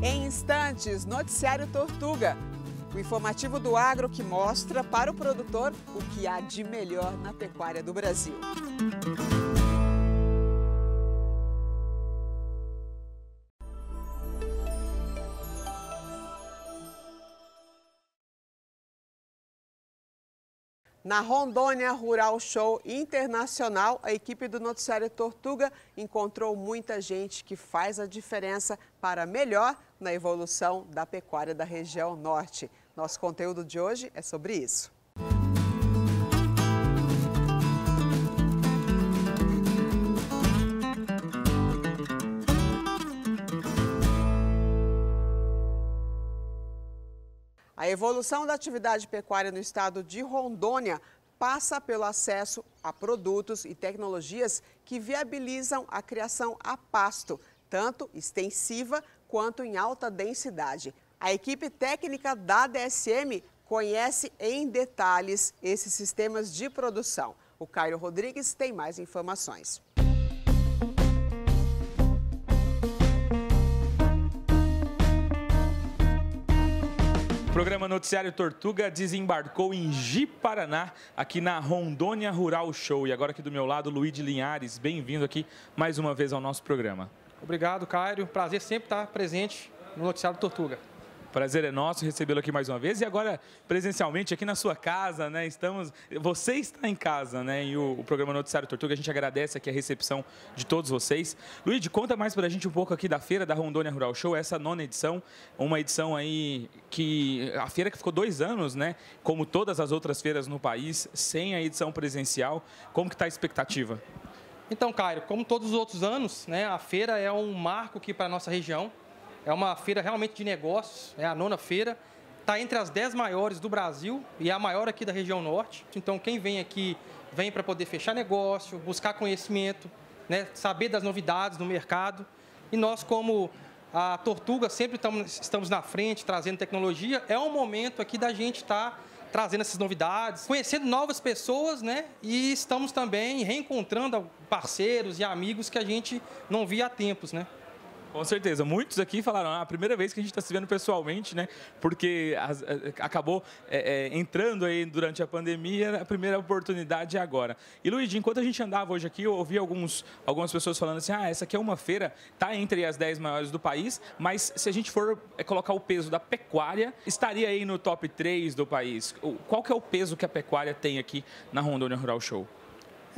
Em instantes, noticiário Tortuga. O informativo do agro que mostra para o produtor o que há de melhor na pecuária do Brasil. Na Rondônia Rural Show Internacional, a equipe do Noticiário Tortuga encontrou muita gente que faz a diferença para melhor na evolução da pecuária da região norte. Nosso conteúdo de hoje é sobre isso. A evolução da atividade pecuária no estado de Rondônia passa pelo acesso a produtos e tecnologias que viabilizam a criação a pasto, tanto extensiva quanto em alta densidade. A equipe técnica da DSM conhece em detalhes esses sistemas de produção. O Cairo Rodrigues tem mais informações. programa Noticiário Tortuga desembarcou em Ji Paraná, aqui na Rondônia Rural Show. E agora aqui do meu lado, Luiz Linhares, bem-vindo aqui mais uma vez ao nosso programa. Obrigado, Cairo. Prazer sempre estar presente no Noticiário Tortuga. Prazer é nosso recebê-lo aqui mais uma vez e agora presencialmente aqui na sua casa, né? Estamos, você está em casa, né? E o, o programa Noticiário Tortuga, a gente agradece aqui a recepção de todos vocês. Luiz, conta mais para a gente um pouco aqui da feira da Rondônia Rural Show, essa nona edição, uma edição aí que a feira que ficou dois anos, né? Como todas as outras feiras no país, sem a edição presencial, como que está a expectativa? Então, Cairo, como todos os outros anos, né? A feira é um marco aqui para nossa região. É uma feira realmente de negócios, é a nona feira. Está entre as dez maiores do Brasil e é a maior aqui da região norte. Então, quem vem aqui vem para poder fechar negócio, buscar conhecimento, né, saber das novidades no mercado. E nós, como a Tortuga, sempre tamo, estamos na frente, trazendo tecnologia. É um momento aqui da gente estar tá trazendo essas novidades, conhecendo novas pessoas, né? E estamos também reencontrando parceiros e amigos que a gente não via há tempos, né? Com certeza. Muitos aqui falaram, ah, a primeira vez que a gente está se vendo pessoalmente, né? Porque as, eh, eh, acabou é, é, entrando aí durante a pandemia, a primeira oportunidade é agora. E, Luiz, enquanto a gente andava hoje aqui, eu ouvi alguns, algumas pessoas falando assim, ah, essa aqui é uma feira, está entre as 10 maiores do país, mas se a gente for colocar o peso da pecuária, estaria aí no top 3 do país. Qual que é o peso que a pecuária tem aqui na Rondônia Rural Show?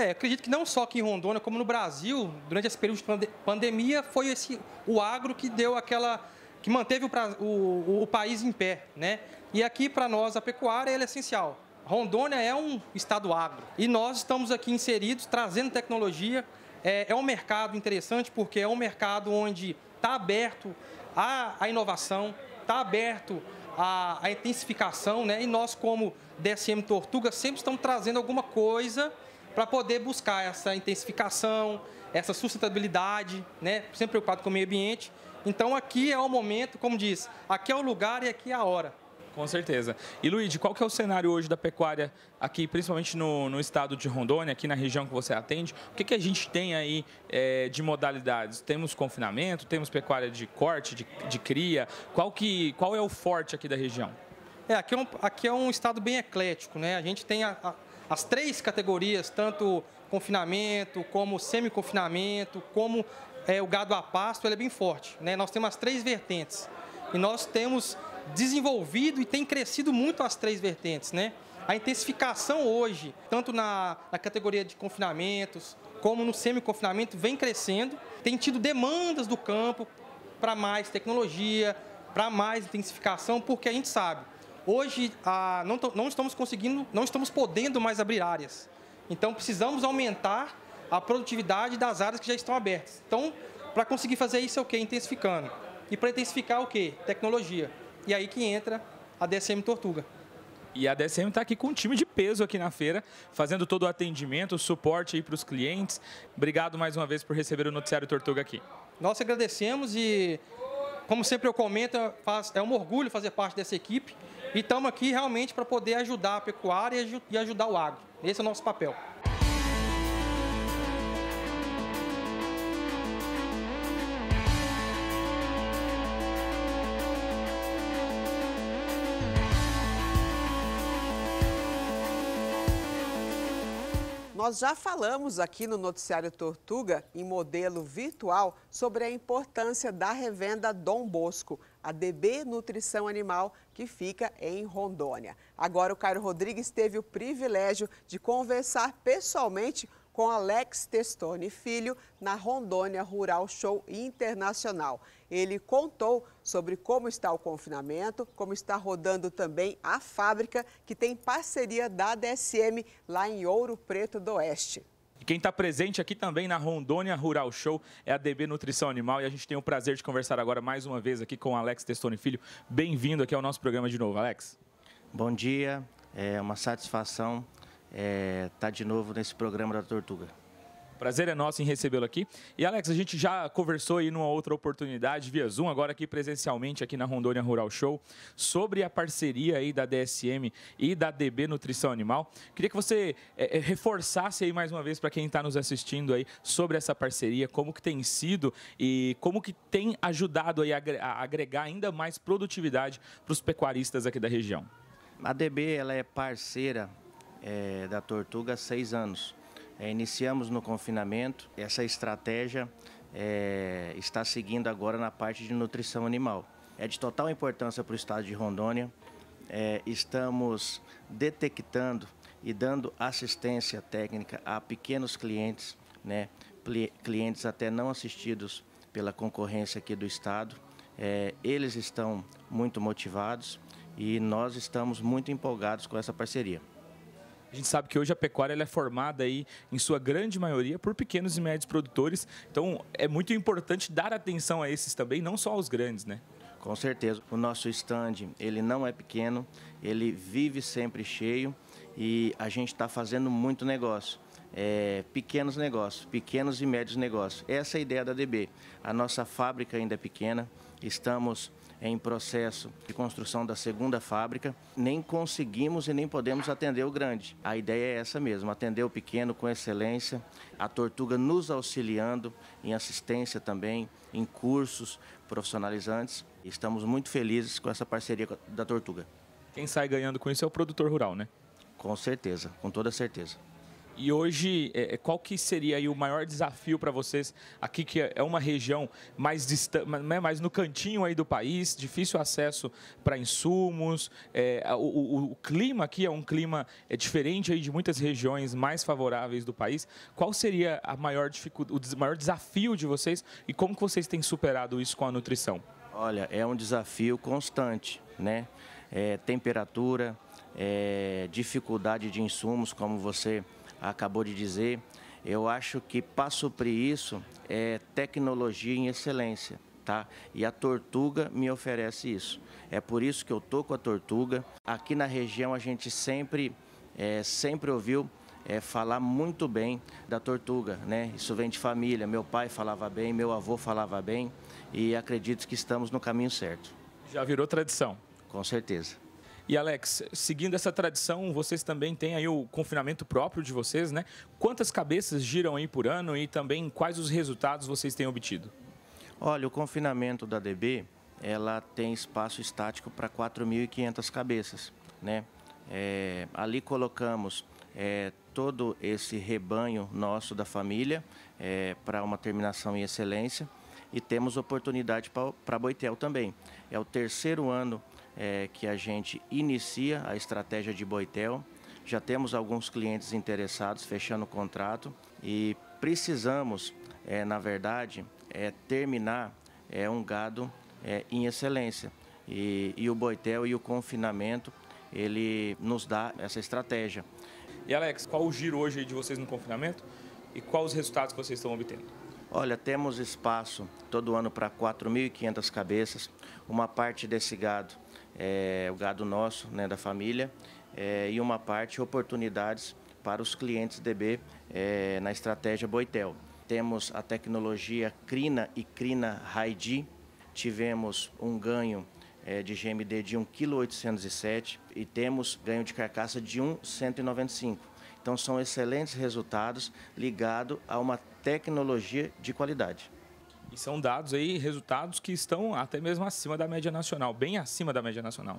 É, acredito que não só aqui em Rondônia, como no Brasil, durante esse período de pandemia, foi esse o agro que deu aquela que manteve o, o, o país em pé, né? E aqui para nós a pecuária é essencial. Rondônia é um estado agro e nós estamos aqui inseridos trazendo tecnologia. É, é um mercado interessante porque é um mercado onde está aberto à, inovação, está aberto à, intensificação, né? E nós como DSM Tortuga sempre estamos trazendo alguma coisa para poder buscar essa intensificação, essa sustentabilidade, né? sempre preocupado com o meio ambiente. Então aqui é o momento, como diz, aqui é o lugar e aqui é a hora. Com certeza. E Luiz, qual que é o cenário hoje da pecuária aqui, principalmente no, no estado de Rondônia, aqui na região que você atende? O que, que a gente tem aí é, de modalidades? Temos confinamento, temos pecuária de corte, de, de cria. Qual, que, qual é o forte aqui da região? É, aqui é um, aqui é um estado bem eclético, né? A gente tem a, a as três categorias, tanto confinamento, como semi-confinamento, como é, o gado a pasto, ele é bem forte. Né? Nós temos as três vertentes. E nós temos desenvolvido e tem crescido muito as três vertentes. Né? A intensificação hoje, tanto na, na categoria de confinamentos, como no semi-confinamento, vem crescendo. Tem tido demandas do campo para mais tecnologia, para mais intensificação, porque a gente sabe Hoje, ah, não, não estamos conseguindo, não estamos podendo mais abrir áreas. Então, precisamos aumentar a produtividade das áreas que já estão abertas. Então, para conseguir fazer isso, é o quê? Intensificando. E para intensificar, o quê? Tecnologia. E aí que entra a DSM Tortuga. E a DSM está aqui com um time de peso aqui na feira, fazendo todo o atendimento, o suporte aí para os clientes. Obrigado mais uma vez por receber o Noticiário Tortuga aqui. Nós agradecemos e como sempre eu comento, é um orgulho fazer parte dessa equipe e estamos aqui realmente para poder ajudar a pecuária e ajudar o agro. Esse é o nosso papel. Nós já falamos aqui no Noticiário Tortuga, em modelo virtual, sobre a importância da revenda Dom Bosco, a DB Nutrição Animal, que fica em Rondônia. Agora, o Cairo Rodrigues teve o privilégio de conversar pessoalmente com Alex Testoni Filho na Rondônia Rural Show Internacional ele contou sobre como está o confinamento, como está rodando também a fábrica que tem parceria da DSM lá em Ouro Preto do Oeste. quem está presente aqui também na Rondônia Rural Show é a DB Nutrição Animal e a gente tem o prazer de conversar agora mais uma vez aqui com Alex Testoni Filho. Bem-vindo aqui ao nosso programa de novo, Alex. Bom dia, é uma satisfação estar é, tá de novo nesse programa da Tortuga. Prazer é nosso em recebê-lo aqui. E Alex, a gente já conversou aí numa outra oportunidade via Zoom, agora aqui presencialmente aqui na Rondônia Rural Show, sobre a parceria aí da DSM e da DB Nutrição Animal. Queria que você é, reforçasse aí mais uma vez para quem está nos assistindo aí sobre essa parceria, como que tem sido e como que tem ajudado aí a agregar ainda mais produtividade para os pecuaristas aqui da região. A DB ela é parceira é, da Tortuga há seis anos. É, iniciamos no confinamento, essa estratégia é, está seguindo agora na parte de nutrição animal. É de total importância para o estado de Rondônia. É, estamos detectando e dando assistência técnica a pequenos clientes, né, clientes até não assistidos pela concorrência aqui do estado. É, eles estão muito motivados e nós estamos muito empolgados com essa parceria. A gente sabe que hoje a pecuária é formada aí, em sua grande maioria, por pequenos e médios produtores. Então, é muito importante dar atenção a esses também, não só aos grandes, né? Com certeza. O nosso stand, ele não é pequeno, ele vive sempre cheio e a gente está fazendo muito negócio. É, pequenos negócios, pequenos e médios negócios. Essa é a ideia da DB. A nossa fábrica ainda é pequena, estamos em processo de construção da segunda fábrica, nem conseguimos e nem podemos atender o grande. A ideia é essa mesmo, atender o pequeno com excelência, a Tortuga nos auxiliando em assistência também, em cursos profissionalizantes. Estamos muito felizes com essa parceria da Tortuga. Quem sai ganhando com isso é o produtor rural, né? Com certeza, com toda certeza. E hoje, é, é, qual que seria aí o maior desafio para vocês aqui, que é uma região mais distante, né, mais no cantinho aí do país, difícil acesso para insumos, é, o, o, o, clima aqui é um clima é diferente aí de muitas regiões mais favoráveis do país. Qual seria a maior o maior desafio de vocês e como que vocês têm superado isso com a nutrição? Olha, é um desafio constante, né? É, temperatura, é, dificuldade de insumos, como você acabou de dizer, eu acho que para suprir isso é tecnologia em excelência. Tá? E a Tortuga me oferece isso. É por isso que eu estou com a Tortuga. Aqui na região a gente sempre, é, sempre ouviu é, falar muito bem da Tortuga, né? Isso vem de família. Meu pai falava bem, meu avô falava bem, e acredito que estamos no caminho certo. Já virou tradição. Com certeza. E Alex, seguindo essa tradição, vocês também têm aí o confinamento próprio de vocês, né? Quantas cabeças giram aí por ano e também quais os resultados vocês têm obtido? Olha, o confinamento da DB, ela tem espaço estático para 4.500 cabeças, né? É, ali colocamos é, todo esse rebanho nosso da família é, para uma terminação em excelência e temos oportunidade para Boitel também. É o terceiro ano é, que a gente inicia a estratégia de Boitel. Já temos alguns clientes interessados fechando o contrato e precisamos, é, na verdade, é, terminar é, um gado é, em excelência. E, e o boitel e o confinamento, ele nos dá essa estratégia. E Alex, qual o giro hoje de vocês no confinamento e quais os resultados que vocês estão obtendo? Olha, temos espaço todo ano para 4.500 cabeças, uma parte desse gado é o gado nosso, né, da família, é, e uma parte oportunidades para os clientes DB é, eh, na estratégia Boitel. Temos a tecnologia Crina e Crina Raidi, tivemos um ganho é, de GMD de 1,807 kg e temos ganho de carcaça de 1,195 kg. Então, são excelentes resultados ligados a uma tecnologia de qualidade. E são dados aí, resultados que estão até mesmo acima da média nacional, bem acima da média nacional.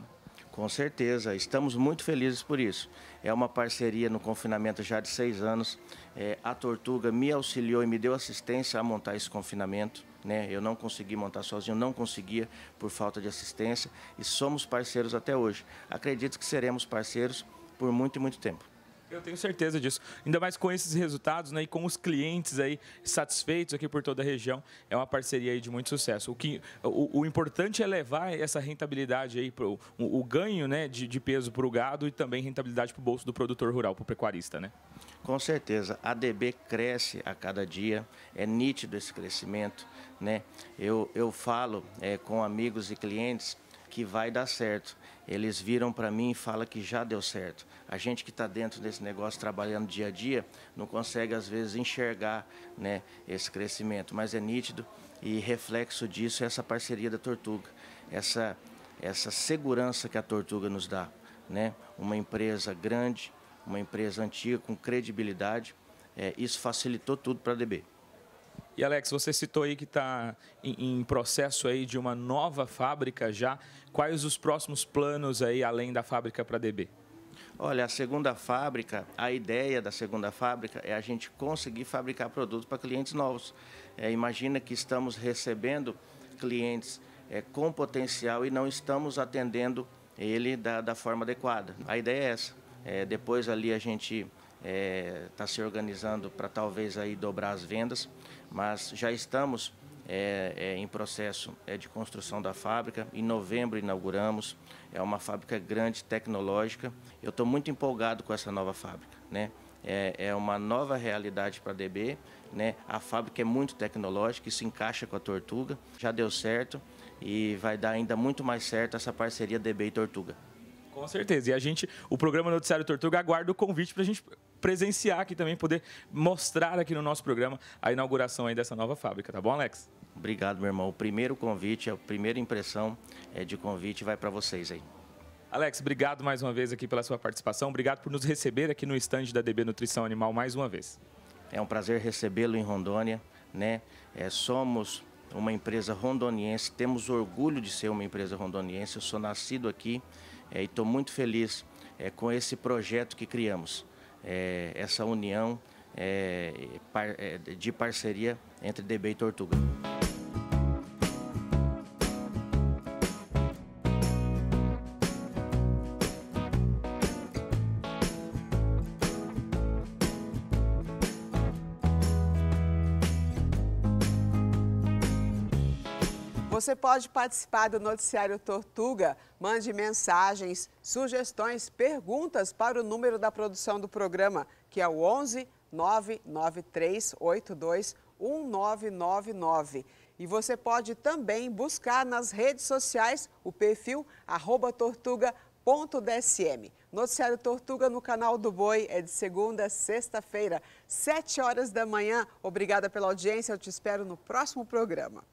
Com certeza, estamos muito felizes por isso. É uma parceria no confinamento já de seis anos. É, a Tortuga me auxiliou e me deu assistência a montar esse confinamento. Né? Eu não consegui montar sozinho, não conseguia por falta de assistência e somos parceiros até hoje. Acredito que seremos parceiros por muito e muito tempo. Eu tenho certeza disso. Ainda mais com esses resultados né, e com os clientes aí satisfeitos aqui por toda a região. É uma parceria aí de muito sucesso. O, que, o, o importante é levar essa rentabilidade aí, pro, o, o ganho né, de, de peso para o gado e também rentabilidade para o bolso do produtor rural, para o pecuarista. Né? Com certeza. A DB cresce a cada dia. É nítido esse crescimento. Né? Eu, eu falo é, com amigos e clientes que vai dar certo. Eles viram para mim e falam que já deu certo. A gente que está dentro desse negócio trabalhando dia a dia não consegue às vezes enxergar né, esse crescimento, mas é nítido e reflexo disso é essa parceria da Tortuga, essa, essa segurança que a Tortuga nos dá. Né? Uma empresa grande, uma empresa antiga, com credibilidade, é, isso facilitou tudo para a DB. E Alex, você citou aí que está em, em, processo aí de uma nova fábrica já. Quais os próximos planos aí além da fábrica para DB? Olha, a segunda fábrica, a ideia da segunda fábrica é a gente conseguir fabricar produtos para clientes novos. É, imagina que estamos recebendo clientes é, com potencial e não estamos atendendo ele da, da forma adequada. A ideia é essa. É, depois ali a gente está é, tá se organizando para talvez aí dobrar as vendas, mas já estamos é, é, em processo é, de construção da fábrica. Em novembro inauguramos, é uma fábrica grande, tecnológica. Eu estou muito empolgado com essa nova fábrica, né? É, é uma nova realidade para a DB, né? A fábrica é muito tecnológica e se encaixa com a Tortuga. Já deu certo e vai dar ainda muito mais certo essa parceria DB e Tortuga. Com certeza. E a gente, o programa Noticiário Tortuga aguarda o convite para a gente presenciar aqui também, poder mostrar aqui no nosso programa a inauguração aí dessa nova fábrica, tá bom, Alex? Obrigado, meu irmão. O primeiro convite, a primeira impressão é de convite vai para vocês aí. Alex, obrigado mais uma vez aqui pela sua participação. Obrigado por nos receber aqui no estande da DB Nutrição Animal mais uma vez. É um prazer recebê-lo em Rondônia, né? É, somos uma empresa rondoniense, temos orgulho de ser uma empresa rondoniense. Eu sou nascido aqui é, e estou muito feliz é, com esse projeto que criamos é, essa união é, é de parceria entre DB e Tortuga. Você pode participar do Noticiário Tortuga. Mande mensagens, sugestões, perguntas para o número da produção do programa, que é o 11 99382 1999. E você pode também buscar nas redes sociais o perfil tortuga.dsm. Noticiário Tortuga no canal do Boi é de segunda a sexta-feira, 7 horas da manhã. Obrigada pela audiência. Eu te espero no próximo programa.